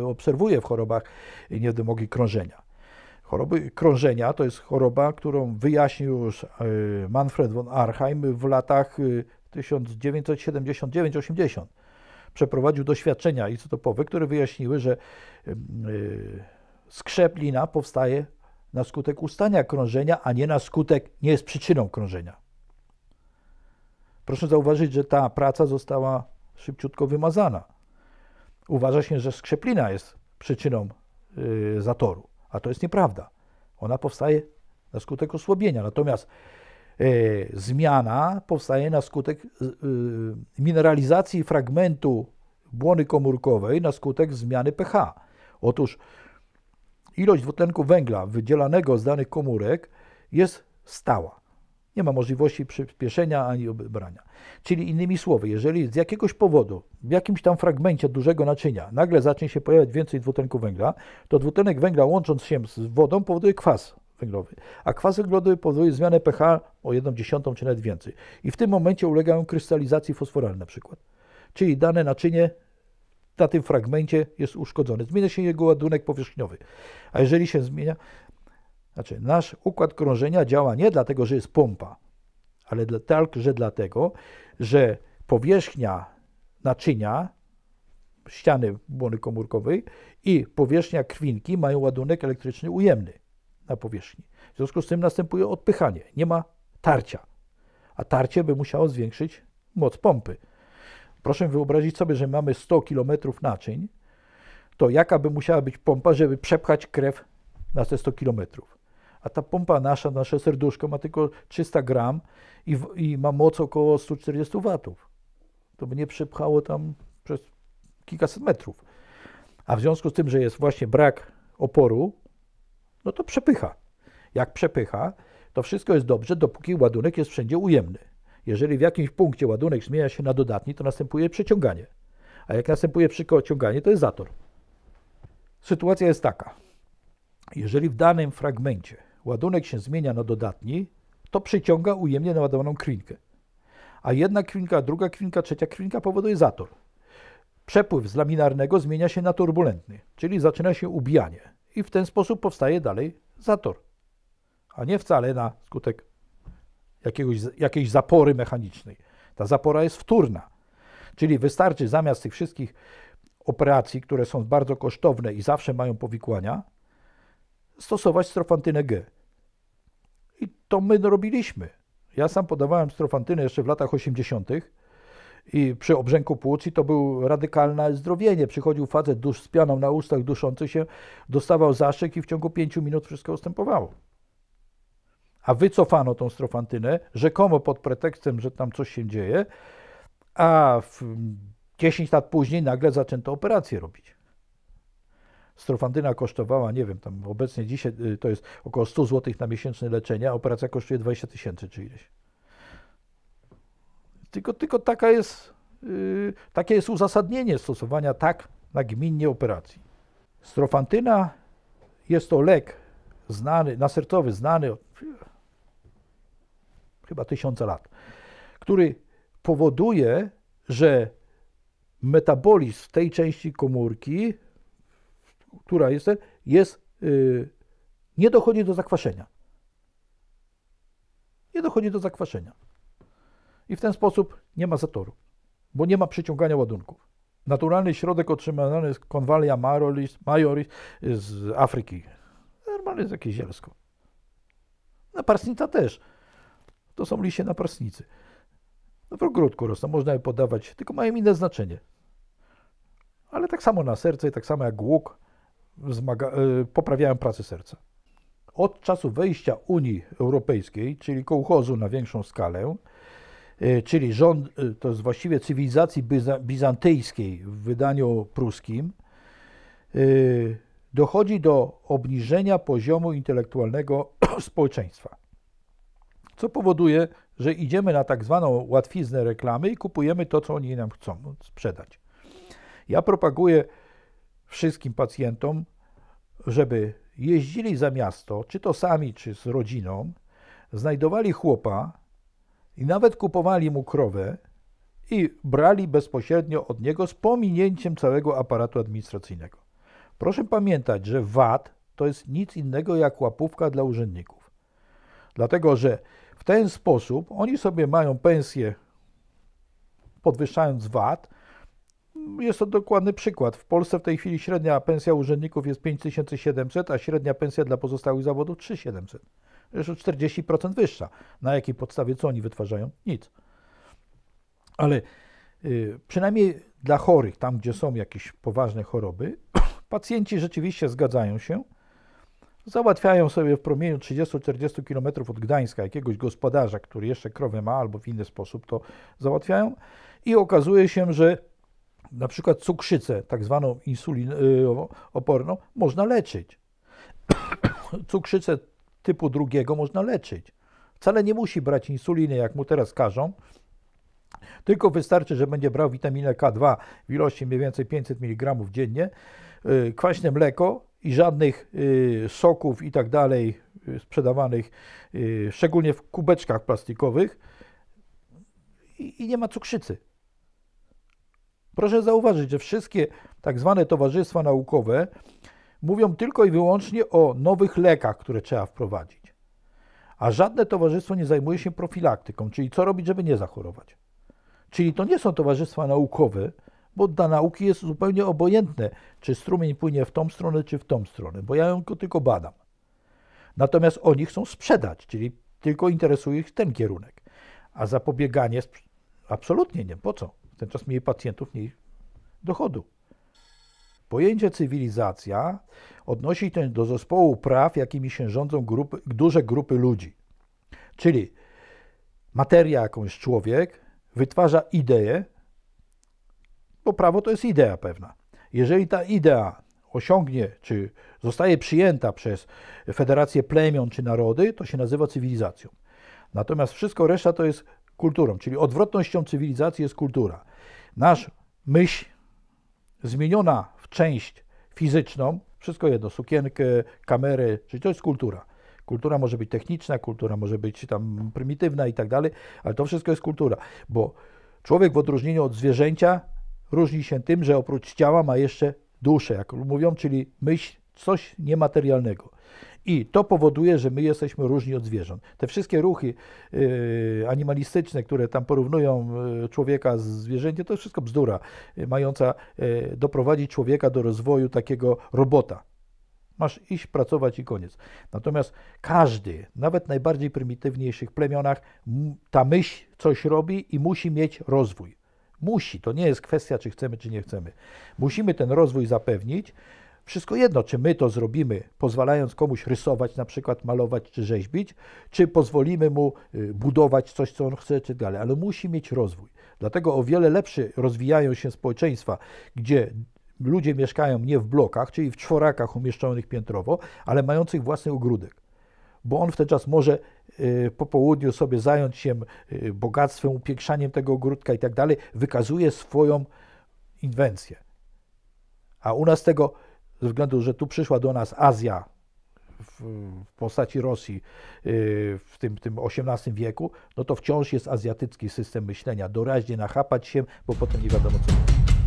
obserwuje w chorobach niewymogi krążenia. Choroby krążenia to jest choroba, którą wyjaśnił już y, Manfred von Arheim w latach y, 1979-80 przeprowadził doświadczenia izotopowe, które wyjaśniły, że e, skrzeplina powstaje na skutek ustania krążenia, a nie na skutek, nie jest przyczyną krążenia. Proszę zauważyć, że ta praca została szybciutko wymazana. Uważa się, że skrzeplina jest przyczyną e, zatoru, a to jest nieprawda. Ona powstaje na skutek osłabienia. Natomiast E, zmiana powstaje na skutek e, e, mineralizacji fragmentu błony komórkowej na skutek zmiany pH. Otóż ilość dwutlenku węgla wydzielanego z danych komórek jest stała. Nie ma możliwości przyspieszenia ani obrania. Czyli innymi słowy, jeżeli z jakiegoś powodu w jakimś tam fragmencie dużego naczynia nagle zacznie się pojawiać więcej dwutlenku węgla, to dwutlenek węgla łącząc się z wodą powoduje kwas węglowy. A kwas węglowy powoduje zmianę pH o 1 dziesiątą czy nawet więcej. I w tym momencie ulegają krystalizacji fosforalnej na przykład. Czyli dane naczynie na tym fragmencie jest uszkodzone. Zmienia się jego ładunek powierzchniowy. A jeżeli się zmienia, znaczy nasz układ krążenia działa nie dlatego, że jest pompa, ale także dlatego, że powierzchnia naczynia, ściany błony komórkowej i powierzchnia krwinki mają ładunek elektryczny ujemny na powierzchni. W związku z tym następuje odpychanie, nie ma tarcia, a tarcie by musiało zwiększyć moc pompy. Proszę wyobrazić sobie, że mamy 100 km naczyń, to jaka by musiała być pompa, żeby przepchać krew na te 100 km. A ta pompa nasza, nasze serduszko ma tylko 300 gram i, w, i ma moc około 140 watów. To by nie przepchało tam przez kilkaset metrów. A w związku z tym, że jest właśnie brak oporu, no to przepycha. Jak przepycha, to wszystko jest dobrze, dopóki ładunek jest wszędzie ujemny. Jeżeli w jakimś punkcie ładunek zmienia się na dodatni, to następuje przeciąganie. A jak następuje przeciąganie, to jest zator. Sytuacja jest taka. Jeżeli w danym fragmencie ładunek się zmienia na dodatni, to przyciąga ujemnie naładowaną klinkę. A jedna klinka, druga klinka, trzecia klinka powoduje zator. Przepływ z laminarnego zmienia się na turbulentny, czyli zaczyna się ubijanie i w ten sposób powstaje dalej zator, a nie wcale na skutek jakiegoś, jakiejś zapory mechanicznej. Ta zapora jest wtórna, czyli wystarczy zamiast tych wszystkich operacji, które są bardzo kosztowne i zawsze mają powikłania, stosować strofantynę G. I to my no robiliśmy. Ja sam podawałem strofantynę jeszcze w latach 80., i przy obrzęku płuc i to było radykalne zdrowienie. Przychodził facet dusz z pianą na ustach, duszący się, dostawał zastrzyk i w ciągu pięciu minut wszystko ustępowało. A wycofano tą strofantynę, rzekomo pod pretekstem, że tam coś się dzieje, a w 10 lat później nagle zaczęto operację robić. Strofantyna kosztowała, nie wiem, tam obecnie dzisiaj y, to jest około 100 zł na miesięczne leczenie, a operacja kosztuje 20 tysięcy czy ileś. Tylko, tylko taka jest, yy, takie jest uzasadnienie stosowania tak nagminnie operacji. Strofantyna jest to lek znany, nasercowy, znany od chyba tysiąca lat, który powoduje, że metabolizm tej części komórki, która jest, jest yy, nie dochodzi do zakwaszenia. Nie dochodzi do zakwaszenia i w ten sposób nie ma zatoru, bo nie ma przyciągania ładunków. Naturalny środek otrzymany jest konwalia majoris, majoris z Afryki. Normalnie jest jakieś zielsko. Naparsnica też. To są liście naparsnicy. No w ogródku rosną, można je podawać, tylko mają inne znaczenie. Ale tak samo na serce i tak samo jak łuk wzmaga, y, poprawiają pracę serca. Od czasu wejścia Unii Europejskiej, czyli kołchozu na większą skalę, Y, czyli rząd, y, to jest właściwie cywilizacji bizantyjskiej w wydaniu pruskim, y, dochodzi do obniżenia poziomu intelektualnego społeczeństwa. Co powoduje, że idziemy na tak zwaną łatwiznę reklamy i kupujemy to, co oni nam chcą sprzedać. Ja propaguję wszystkim pacjentom, żeby jeździli za miasto, czy to sami, czy z rodziną, znajdowali chłopa, i nawet kupowali mu krowę i brali bezpośrednio od niego z pominięciem całego aparatu administracyjnego. Proszę pamiętać, że VAT to jest nic innego jak łapówka dla urzędników. Dlatego, że w ten sposób oni sobie mają pensję podwyższając VAT. Jest to dokładny przykład. W Polsce w tej chwili średnia pensja urzędników jest 5700, a średnia pensja dla pozostałych zawodów 3700 o 40% wyższa. Na jakiej podstawie co oni wytwarzają? Nic. Ale y, przynajmniej dla chorych, tam gdzie są jakieś poważne choroby, pacjenci rzeczywiście zgadzają się, załatwiają sobie w promieniu 30-40 km od Gdańska jakiegoś gospodarza, który jeszcze krowę ma albo w inny sposób to załatwiają i okazuje się, że na przykład cukrzycę, tak zwaną insulinoporną, y, można leczyć. cukrzycę typu drugiego można leczyć. Wcale nie musi brać insuliny, jak mu teraz każą, tylko wystarczy, że będzie brał witaminę K2 w ilości mniej więcej 500 mg dziennie, y, kwaśne mleko i żadnych y, soków i tak dalej y, sprzedawanych, szczególnie w kubeczkach plastikowych i nie ma cukrzycy. Proszę zauważyć, że wszystkie tak zwane towarzystwa naukowe mówią tylko i wyłącznie o nowych lekach, które trzeba wprowadzić. A żadne towarzystwo nie zajmuje się profilaktyką, czyli co robić, żeby nie zachorować. Czyli to nie są towarzystwa naukowe, bo dla nauki jest zupełnie obojętne, czy strumień płynie w tą stronę, czy w tą stronę, bo ja ją tylko badam. Natomiast oni chcą sprzedać, czyli tylko interesuje ich ten kierunek. A zapobieganie absolutnie nie. Po co? W ten czas mniej pacjentów, mniej dochodu. Pojęcie cywilizacja odnosi się do zespołu praw, jakimi się rządzą grupy, duże grupy ludzi. Czyli materia, jakąś człowiek, wytwarza ideę, bo prawo to jest idea pewna. Jeżeli ta idea osiągnie, czy zostaje przyjęta przez federację plemion czy narody, to się nazywa cywilizacją. Natomiast wszystko reszta to jest kulturą, czyli odwrotnością cywilizacji jest kultura. Nasz myśl zmieniona część fizyczną, wszystko jedno, sukienkę, kamery, czyli to jest kultura. Kultura może być techniczna, kultura może być tam prymitywna i tak dalej, ale to wszystko jest kultura, bo człowiek w odróżnieniu od zwierzęcia różni się tym, że oprócz ciała ma jeszcze duszę, jak mówią, czyli myśl, coś niematerialnego. I to powoduje, że my jesteśmy różni od zwierząt. Te wszystkie ruchy yy, animalistyczne, które tam porównują yy, człowieka z zwierzęciem, to wszystko bzdura, yy, mająca doprowadzić człowieka do rozwoju takiego robota. Masz iść, pracować i koniec. Natomiast każdy, nawet w najbardziej prymitywniejszych plemionach, ta myśl coś robi i musi mieć rozwój. Musi, to nie jest kwestia, czy chcemy, czy nie chcemy. Musimy ten rozwój zapewnić. Wszystko jedno, czy my to zrobimy, pozwalając komuś rysować, na przykład malować czy rzeźbić, czy pozwolimy mu y, budować coś, co on chce, czy dalej, ale musi mieć rozwój. Dlatego o wiele lepsze rozwijają się społeczeństwa, gdzie ludzie mieszkają nie w blokach, czyli w czworakach umieszczonych piętrowo, ale mających własny ogródek. Bo on w ten czas może y, po południu sobie zająć się y, bogactwem, upiększaniem tego ogródka i tak dalej, wykazuje swoją inwencję. A u nas tego ze względu, że tu przyszła do nas Azja w, w postaci Rosji y, w tym, tym XVIII wieku, no to wciąż jest azjatycki system myślenia. Doraźnie nachapać się, bo potem nie wiadomo co.